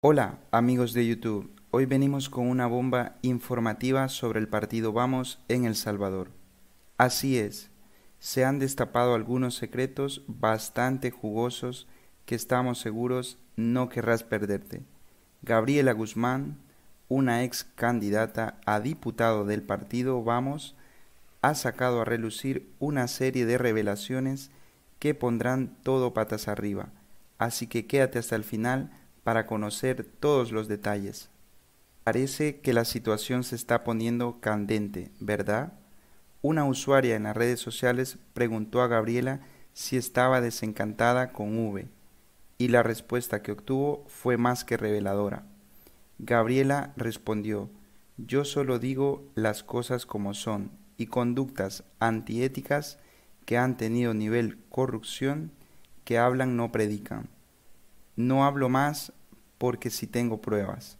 Hola amigos de YouTube, hoy venimos con una bomba informativa sobre el partido Vamos en El Salvador. Así es, se han destapado algunos secretos bastante jugosos que estamos seguros no querrás perderte. Gabriela Guzmán, una ex candidata a diputado del partido Vamos, ha sacado a relucir una serie de revelaciones que pondrán todo patas arriba, así que quédate hasta el final para conocer todos los detalles. Parece que la situación se está poniendo candente, ¿verdad? Una usuaria en las redes sociales preguntó a Gabriela si estaba desencantada con V, y la respuesta que obtuvo fue más que reveladora. Gabriela respondió, yo solo digo las cosas como son, y conductas antiéticas que han tenido nivel corrupción que hablan no predican. No hablo más porque sí tengo pruebas.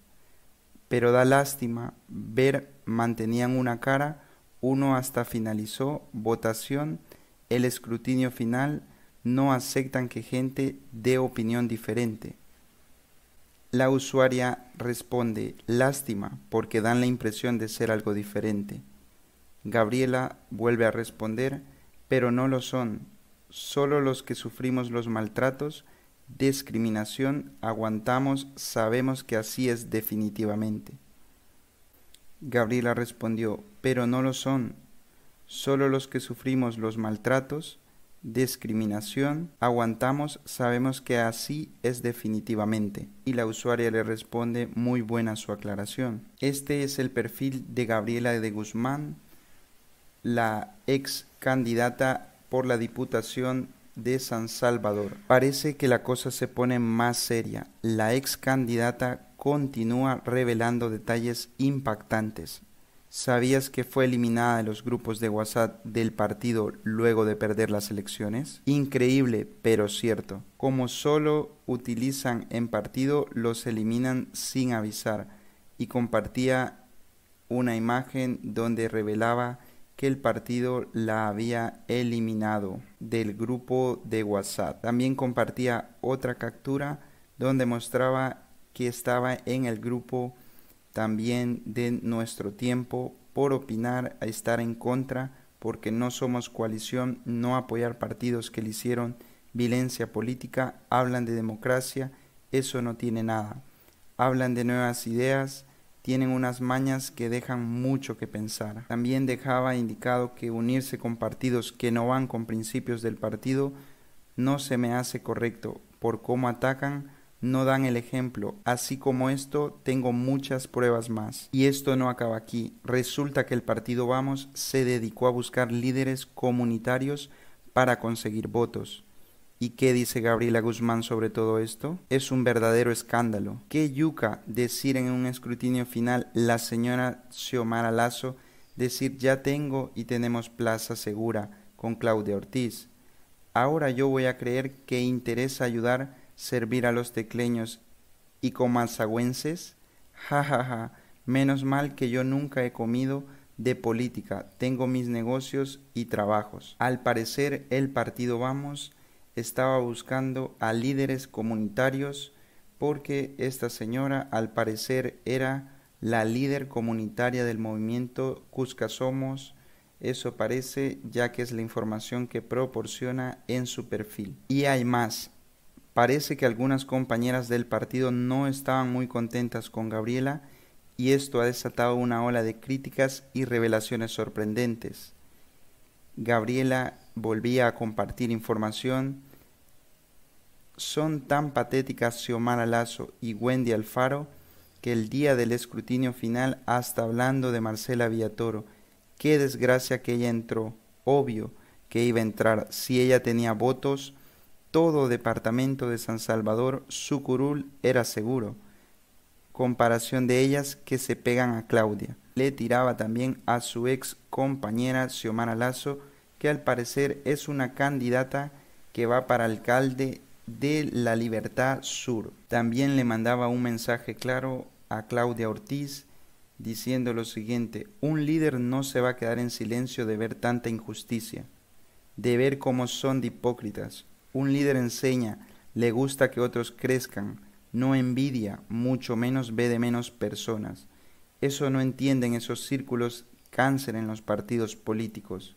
Pero da lástima ver mantenían una cara, uno hasta finalizó votación, el escrutinio final, no aceptan que gente dé opinión diferente. La usuaria responde, lástima, porque dan la impresión de ser algo diferente. Gabriela vuelve a responder, pero no lo son, solo los que sufrimos los maltratos discriminación, aguantamos, sabemos que así es definitivamente. Gabriela respondió, pero no lo son. Solo los que sufrimos los maltratos, discriminación, aguantamos, sabemos que así es definitivamente. Y la usuaria le responde, muy buena su aclaración. Este es el perfil de Gabriela de Guzmán, la ex candidata por la Diputación de San Salvador. Parece que la cosa se pone más seria. La ex candidata continúa revelando detalles impactantes. ¿Sabías que fue eliminada de los grupos de WhatsApp del partido luego de perder las elecciones? Increíble, pero cierto. Como solo utilizan en partido, los eliminan sin avisar. Y compartía una imagen donde revelaba que el partido la había eliminado del grupo de WhatsApp. También compartía otra captura donde mostraba que estaba en el grupo también de nuestro tiempo por opinar, a estar en contra, porque no somos coalición, no apoyar partidos que le hicieron violencia política, hablan de democracia, eso no tiene nada. Hablan de nuevas ideas, tienen unas mañas que dejan mucho que pensar. También dejaba indicado que unirse con partidos que no van con principios del partido no se me hace correcto por cómo atacan no dan el ejemplo. Así como esto, tengo muchas pruebas más. Y esto no acaba aquí. Resulta que el partido Vamos se dedicó a buscar líderes comunitarios para conseguir votos. ¿Y qué dice Gabriela Guzmán sobre todo esto? Es un verdadero escándalo. ¿Qué yuca decir en un escrutinio final la señora Xiomara Lazo decir ya tengo y tenemos plaza segura con Claudia Ortiz? Ahora yo voy a creer que interesa ayudar, servir a los tecleños y comanzagüenses. Ja, ja, ja. Menos mal que yo nunca he comido de política. Tengo mis negocios y trabajos. Al parecer el partido Vamos estaba buscando a líderes comunitarios porque esta señora al parecer era la líder comunitaria del movimiento Cusca Somos. Eso parece ya que es la información que proporciona en su perfil. Y hay más. Parece que algunas compañeras del partido no estaban muy contentas con Gabriela y esto ha desatado una ola de críticas y revelaciones sorprendentes. Gabriela volvía a compartir información son tan patéticas Xiomara Lazo y Wendy Alfaro que el día del escrutinio final hasta hablando de Marcela Villatoro. Qué desgracia que ella entró. Obvio que iba a entrar. Si ella tenía votos, todo departamento de San Salvador, su curul era seguro. Comparación de ellas que se pegan a Claudia. Le tiraba también a su ex compañera Xiomara Lazo, que al parecer es una candidata que va para alcalde de la Libertad Sur. También le mandaba un mensaje claro a Claudia Ortiz diciendo lo siguiente, un líder no se va a quedar en silencio de ver tanta injusticia, de ver cómo son de hipócritas. Un líder enseña, le gusta que otros crezcan, no envidia, mucho menos ve de menos personas. Eso no entienden esos círculos cáncer en los partidos políticos.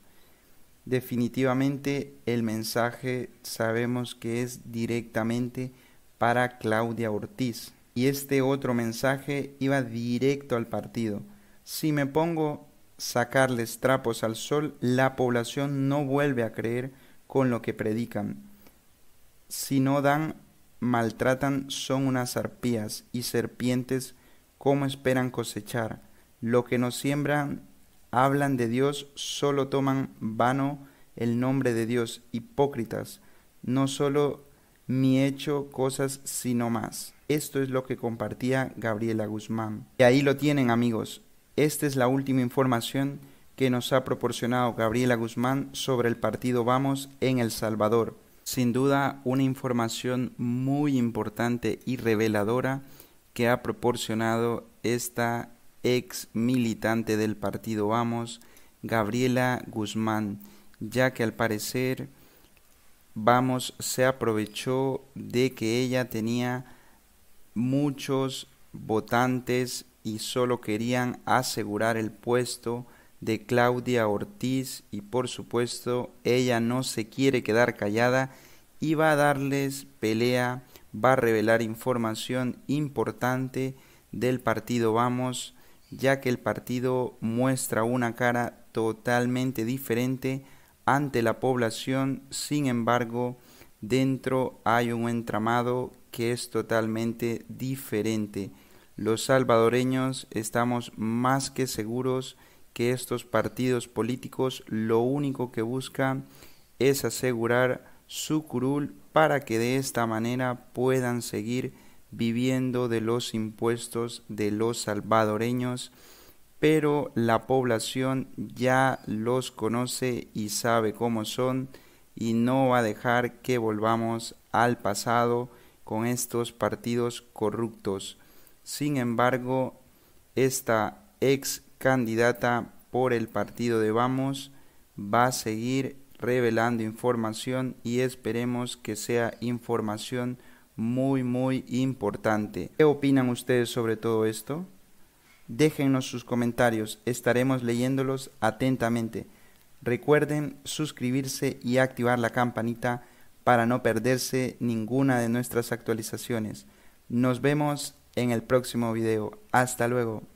Definitivamente el mensaje sabemos que es directamente para Claudia Ortiz. Y este otro mensaje iba directo al partido. Si me pongo sacarles trapos al sol, la población no vuelve a creer con lo que predican. Si no dan, maltratan, son unas arpías y serpientes, ¿cómo esperan cosechar? Lo que no siembran hablan de Dios, solo toman vano el nombre de Dios, hipócritas, no solo mi hecho cosas, sino más. Esto es lo que compartía Gabriela Guzmán. Y ahí lo tienen amigos. Esta es la última información que nos ha proporcionado Gabriela Guzmán sobre el partido Vamos en El Salvador. Sin duda una información muy importante y reveladora que ha proporcionado esta ex militante del partido Vamos, Gabriela Guzmán, ya que al parecer Vamos se aprovechó de que ella tenía muchos votantes y solo querían asegurar el puesto de Claudia Ortiz y por supuesto ella no se quiere quedar callada y va a darles pelea, va a revelar información importante del partido Vamos ya que el partido muestra una cara totalmente diferente ante la población, sin embargo, dentro hay un entramado que es totalmente diferente. Los salvadoreños estamos más que seguros que estos partidos políticos lo único que buscan es asegurar su curul para que de esta manera puedan seguir viviendo de los impuestos de los salvadoreños, pero la población ya los conoce y sabe cómo son y no va a dejar que volvamos al pasado con estos partidos corruptos. Sin embargo, esta ex candidata por el partido de Vamos va a seguir revelando información y esperemos que sea información muy, muy importante. ¿Qué opinan ustedes sobre todo esto? déjenos sus comentarios, estaremos leyéndolos atentamente. Recuerden suscribirse y activar la campanita para no perderse ninguna de nuestras actualizaciones. Nos vemos en el próximo video. Hasta luego.